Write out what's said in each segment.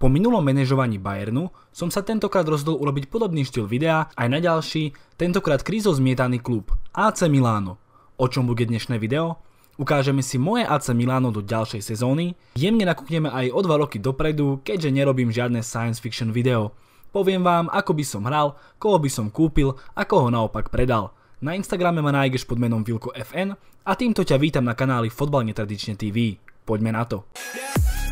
Po minulom manažovaní Bayernu som sa tentokrát rozhodol urobiť podobný štýl videa aj na ďalší, tentokrát krízo zmietaný klub AC Milano. O čom bude dnešné video? Ukážeme si moje AC Milano do ďalšej sezóny, jemne nakúkneme aj o dva roky dopredu, keďže nerobím žiadne science fiction video. Poviem vám, ako by som hral, koho by som kúpil a koho naopak predal. Na Instagrame ma nájdeš pod menom FN a týmto ťa vítam na kanáli Fotbal netradične TV. Poďme na to. Yeah.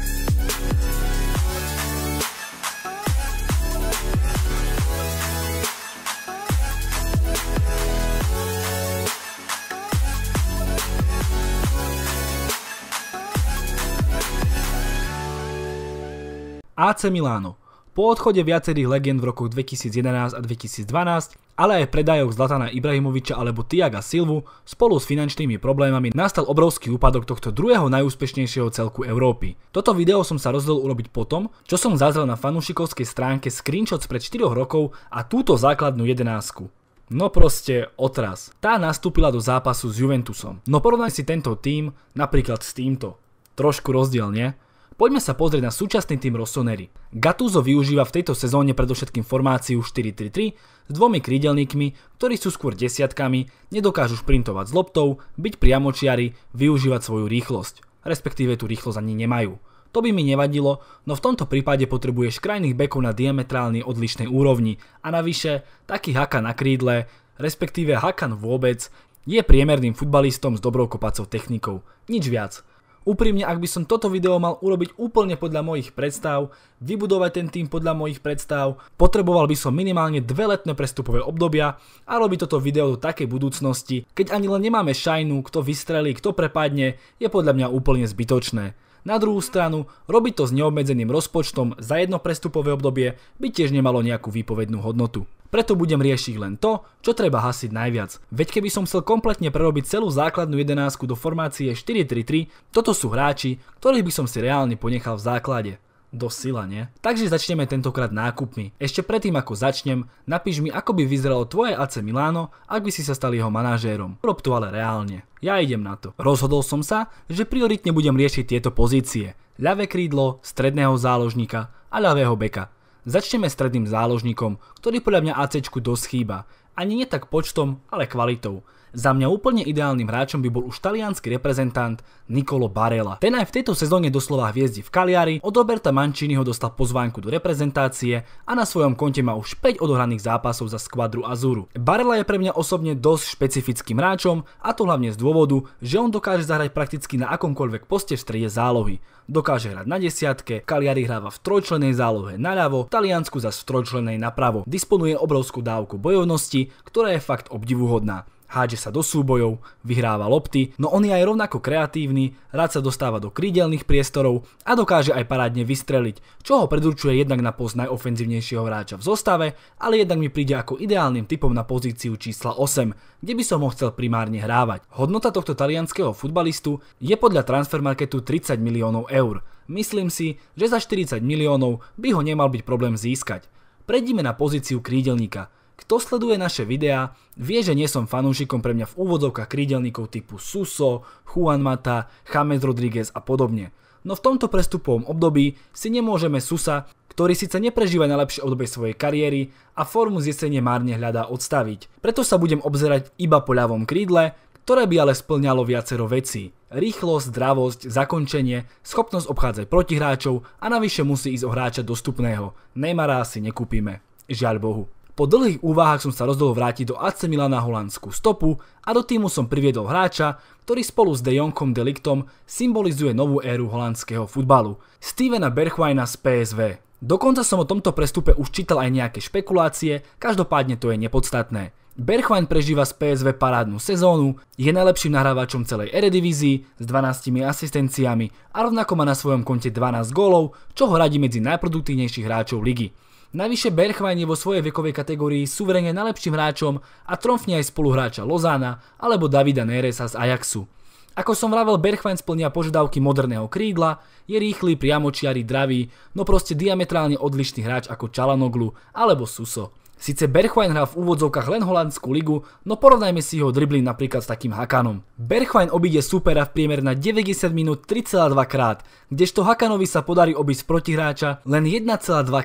AC Milano. Po odchode viacerých legend v rokoch 2011 a 2012, ale aj predajoch Zlatana Ibrahimoviča alebo Tiaga Silvu, spolu s finančnými problémami nastal obrovský úpadok tohto druhého najúspešnejšieho celku Európy. Toto video som sa rozhodol urobiť potom, čo som zazrel na fanúšikovskej stránke screenshot pred 4 rokov a túto základnú jedenásku. No proste otras. Tá nastúpila do zápasu s Juventusom. No porovnaj si tento tým napríklad s týmto. Trošku rozdiel, nie? Poďme sa pozrieť na súčasný tým Rossoneri. Gattuso využíva v tejto sezóne predovšetkým formáciu 4-3-3 s dvomi krídelníkmi, ktorí sú skôr desiatkami, nedokážu šprintovať s loptou, byť priamočiari, využívať svoju rýchlosť. Respektíve tú rýchlosť ani nemajú. To by mi nevadilo, no v tomto prípade potrebuješ krajných bekov na diametrálne odlišnej úrovni a navyše taký Hakan na krídle, respektíve Hakan vôbec, je priemerným futbalistom s dobrou kopacou technikou. Nič viac. Úprimne, ak by som toto video mal urobiť úplne podľa mojich predstav, vybudovať ten tým podľa mojich predstav, potreboval by som minimálne dve letné prestupové obdobia a robiť toto video do takej budúcnosti, keď ani len nemáme šajnu, kto vystrelí, kto prepadne, je podľa mňa úplne zbytočné. Na druhú stranu, robiť to s neobmedzeným rozpočtom za jedno prestupové obdobie by tiež nemalo nejakú výpovednú hodnotu. Preto budem riešiť len to, čo treba hasiť najviac. Veď keby som chcel kompletne prerobiť celú základnú jedenásku do formácie 4-3-3, toto sú hráči, ktorých by som si reálne ponechal v základe do sila, nie? Takže začneme tentokrát nákupmi. Ešte predtým ako začnem, napíš mi ako by vyzeralo tvoje AC Milano, ak by si sa stal jeho manažérom. Rob to ale reálne. Ja idem na to. Rozhodol som sa, že prioritne budem riešiť tieto pozície. Ľavé krídlo, stredného záložníka a ľavého beka. Začneme stredným záložníkom, ktorý podľa mňa AC dosť chýba. Ani nie tak počtom, ale kvalitou. Za mňa úplne ideálnym hráčom by bol už talianský reprezentant Nicolo Barella. Ten aj v tejto sezóne doslova hviezdi v Kaliari, od Roberta ho dostal pozvánku do reprezentácie a na svojom konte má už 5 odohraných zápasov za skvadru Azuru. Barella je pre mňa osobne dosť špecifickým hráčom a to hlavne z dôvodu, že on dokáže zahrať prakticky na akomkoľvek poste v strede zálohy. Dokáže hrať na desiatke, Kaliari hráva v trojčlenej zálohe naľavo, Taliansku zas v trojčlenej napravo. Disponuje obrovskú dávku bojovnosti, ktorá je fakt obdivuhodná hádže sa do súbojov, vyhráva lopty, no on je aj rovnako kreatívny, rád sa dostáva do krídelných priestorov a dokáže aj parádne vystreliť, čo ho predurčuje jednak na post najofenzívnejšieho hráča v zostave, ale jednak mi príde ako ideálnym typom na pozíciu čísla 8, kde by som ho chcel primárne hrávať. Hodnota tohto talianského futbalistu je podľa transfermarketu 30 miliónov eur. Myslím si, že za 40 miliónov by ho nemal byť problém získať. Prejdime na pozíciu krídelníka – kto sleduje naše videá, vie, že nie som fanúšikom pre mňa v úvodzovkách krídelníkov typu Suso, Juan Mata, James Rodriguez a podobne. No v tomto prestupovom období si nemôžeme Susa, ktorý síce neprežíva najlepšie obdobie svojej kariéry a formu z jesenie márne hľadá odstaviť. Preto sa budem obzerať iba po ľavom krídle, ktoré by ale splňalo viacero vecí. Rýchlosť, zdravosť, zakončenie, schopnosť obchádzať protihráčov a navyše musí ísť o hráča dostupného. Neymara si nekúpime. Žiaľ Bohu. Po dlhých úvahách som sa rozhodol vrátiť do AC Milan na holandskú stopu a do týmu som priviedol hráča, ktorý spolu s De Jongkom Deliktom symbolizuje novú éru holandského futbalu. Stevena Berchwijna z PSV. Dokonca som o tomto prestupe už čítal aj nejaké špekulácie, každopádne to je nepodstatné. Berchwein prežíva z PSV parádnu sezónu, je najlepším nahrávačom celej Eredivízii s 12 asistenciami a rovnako má na svojom konte 12 gólov, čo ho radí medzi najproduktívnejších hráčov ligy. Najvyššie Berchvajn je vo svojej vekovej kategórii suverene najlepším hráčom a tromfne aj spoluhráča Lozana alebo Davida Neresa z Ajaxu. Ako som vravel, Berchvajn splňa požiadavky moderného krídla, je rýchly, priamočiari, dravý, no proste diametrálne odlišný hráč ako Čalanoglu alebo Suso. Sice Berchwein hrá v úvodzovkách len holandskú ligu, no porovnajme si ho dribbling napríklad s takým Hakanom. Berchwein obíde supera v priemer na 90 minút 3,2 krát, kdežto Hakanovi sa podarí obísť protihráča len 1,2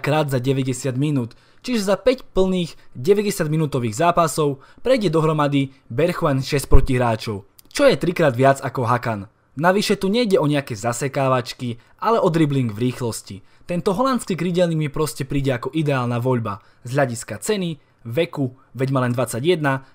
krát za 90 minút. Čiže za 5 plných 90 minútových zápasov prejde dohromady Berchwein 6 protihráčov, čo je 3 krát viac ako Hakan. Navyše tu nejde o nejaké zasekávačky, ale o dribbling v rýchlosti. Tento holandský krydelník mi proste príde ako ideálna voľba z hľadiska ceny, veku, veď ma len 21,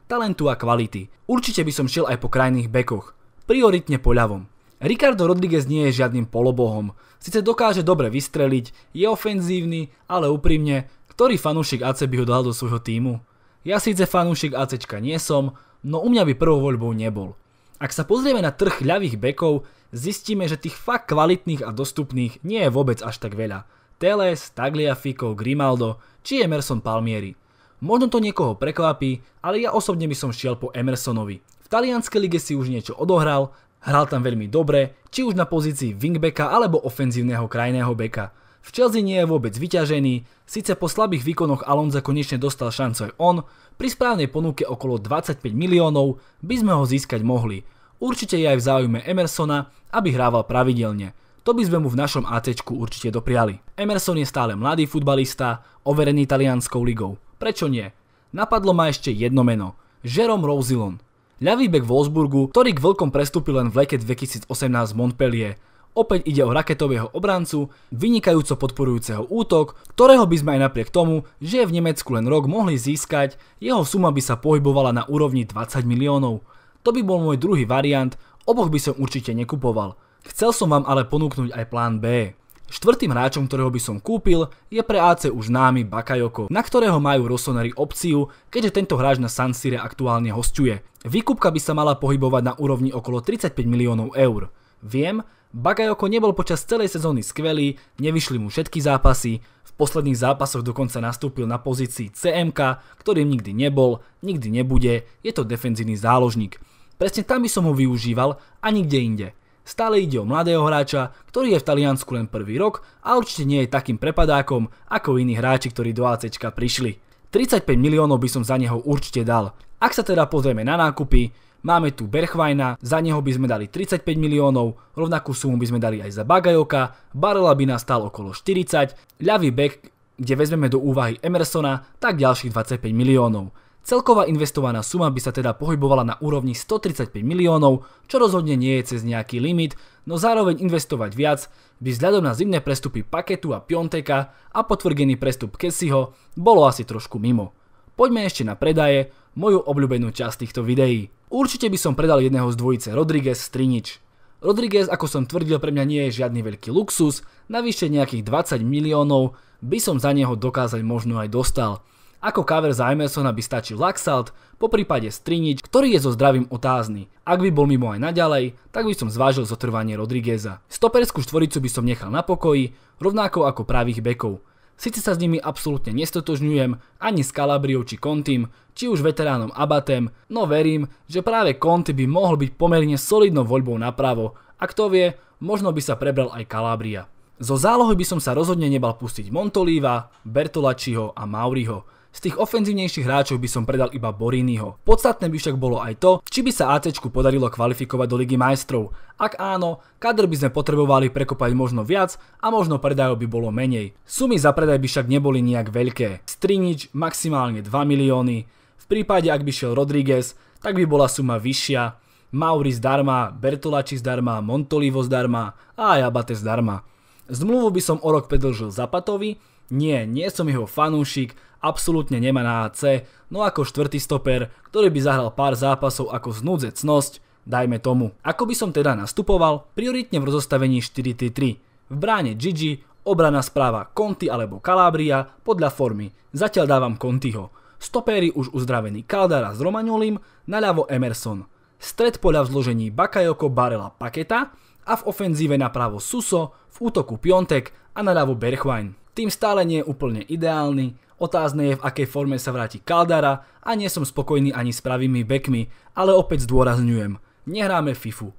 talentu a kvality. Určite by som šiel aj po krajných bekoch, prioritne po ľavom. Ricardo Rodriguez nie je žiadnym polobohom. Sice dokáže dobre vystreliť, je ofenzívny, ale úprimne, ktorý fanúšik AC by ho dal do svojho týmu? Ja síce fanúšik AC nie som, no u mňa by prvou voľbou nebol. Ak sa pozrieme na trh ľavých bekov, zistíme, že tých fakt kvalitných a dostupných nie je vôbec až tak veľa. Teles, Tagliafico, Grimaldo či Emerson Palmieri. Možno to niekoho prekvapí, ale ja osobne by som šiel po Emersonovi. V talianskej lige si už niečo odohral, hral tam veľmi dobre, či už na pozícii wingbacka alebo ofenzívneho krajného beka. V Chelsea nie je vôbec vyťažený, síce po slabých výkonoch Alonso konečne dostal šancu aj on, pri správnej ponuke okolo 25 miliónov by sme ho získať mohli. Určite je aj v záujme Emersona, aby hrával pravidelne. To by sme mu v našom AC určite dopriali. Emerson je stále mladý futbalista, overený talianskou ligou. Prečo nie? Napadlo ma ešte jedno meno. Jerome Rosillon. Ľavý bek Wolfsburgu, ktorý k veľkom prestúpil len v leke 2018 z Montpellier, Opäť ide o raketového obrancu, vynikajúco podporujúceho útok, ktorého by sme aj napriek tomu, že je v Nemecku len rok mohli získať, jeho suma by sa pohybovala na úrovni 20 miliónov. To by bol môj druhý variant, oboch by som určite nekupoval. Chcel som vám ale ponúknuť aj plán B. Štvrtým hráčom, ktorého by som kúpil, je pre AC už známy Bakayoko, na ktorého majú Rossoneri opciu, keďže tento hráč na San Sire aktuálne hostuje. Výkupka by sa mala pohybovať na úrovni okolo 35 miliónov eur. Viem, Bakayoko nebol počas celej sezóny skvelý, nevyšli mu všetky zápasy, v posledných zápasoch dokonca nastúpil na pozícii CMK, ktorým nikdy nebol, nikdy nebude, je to defenzívny záložník. Presne tam by som ho využíval a nikde inde. Stále ide o mladého hráča, ktorý je v Taliansku len prvý rok a určite nie je takým prepadákom ako iní hráči, ktorí do AC prišli. 35 miliónov by som za neho určite dal. Ak sa teda pozrieme na nákupy, Máme tu Berchvajna, za neho by sme dali 35 miliónov, rovnakú sumu by sme dali aj za Bagajoka, Barela by nás stal okolo 40, ľavý bek, kde vezmeme do úvahy Emersona, tak ďalších 25 miliónov. Celková investovaná suma by sa teda pohybovala na úrovni 135 miliónov, čo rozhodne nie je cez nejaký limit, no zároveň investovať viac by vzhľadom na zimné prestupy Paketu a Pionteka a potvrdený prestup Kessiho bolo asi trošku mimo. Poďme ešte na predaje, moju obľúbenú časť týchto videí. Určite by som predal jedného z dvojice Rodriguez Strinič. Rodriguez, ako som tvrdil, pre mňa nie je žiadny veľký luxus, navyše nejakých 20 miliónov by som za neho dokázať možno aj dostal. Ako cover za Emersona by stačil Laxalt, po prípade Strinič, ktorý je so zdravím otázny. Ak by bol mimo aj naďalej, tak by som zvážil zotrvanie Rodrigueza. Stoperskú štvoricu by som nechal na pokoji, rovnako ako pravých bekov. Sice sa s nimi absolútne nestotožňujem, ani s Kalabriou či Contim, či už veteránom Abatem, no verím, že práve Conti by mohol byť pomerne solidnou voľbou napravo a kto vie, možno by sa prebral aj Calabria. Zo zálohy by som sa rozhodne nebal pustiť Montolíva, Bertolačiho a Mauriho, z tých ofenzívnejších hráčov by som predal iba Boriniho. Podstatné by však bolo aj to, či by sa ACčku podarilo kvalifikovať do Ligy majstrov. Ak áno, kadr by sme potrebovali prekopať možno viac a možno predajov by bolo menej. Sumy za predaj by však neboli nejak veľké. Strinič maximálne 2 milióny, v prípade ak by šiel Rodriguez, tak by bola suma vyššia, Mauri zdarma, Bertolači zdarma, Montolivo zdarma a aj Abate zdarma. Zmluvu by som o rok predlžil Zapatovi, nie, nie som jeho fanúšik, absolútne nemá na AC, no ako štvrtý stoper, ktorý by zahral pár zápasov ako cnosť, dajme tomu. Ako by som teda nastupoval? Prioritne v rozostavení 4-3-3. V bráne Gigi, obrana správa Conti alebo Calabria podľa formy. Zatiaľ dávam Contiho. Stopéry už uzdravený Caldara s Romagnolim, naľavo Emerson. Stred poľa v zložení Bakayoko, Barela, Paketa a v ofenzíve napravo Suso, v útoku Piontek a naľavo Berchwein. Tým stále nie je úplne ideálny, otázne je v akej forme sa vráti Kaldara a nie som spokojný ani s pravými backmi, ale opäť zdôrazňujem, nehráme FIFU.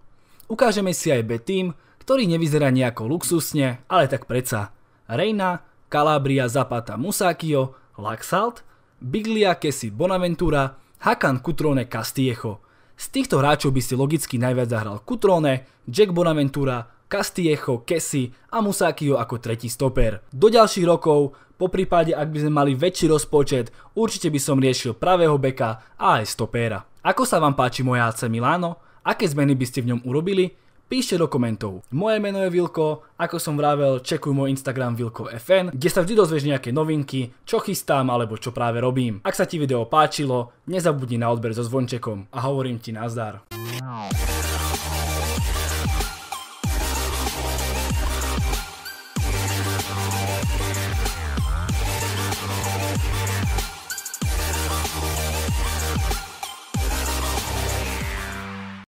Ukážeme si aj B-Team, ktorý nevyzerá nejako luxusne, ale tak preca. Reina, Calabria, Zapata, Musakio, Laxalt, Biglia, Kesi, Bonaventura, Hakan, Kutrone, Castiecho. Z týchto hráčov by si logicky najviac zahral Kutrone, Jack Bonaventura, Castillejo, Kessi a Musakio ako tretí stoper. Do ďalších rokov, po prípade ak by sme mali väčší rozpočet, určite by som riešil pravého beka a aj stopéra. Ako sa vám páči moja AC Milano? Aké zmeny by ste v ňom urobili? píšte do komentov. Moje meno je Vilko, ako som vravel, čekuj môj Instagram VilkoFN, kde sa vždy dozvieš nejaké novinky, čo chystám alebo čo práve robím. Ak sa ti video páčilo, nezabudni na odber so zvončekom a hovorím ti nazdar.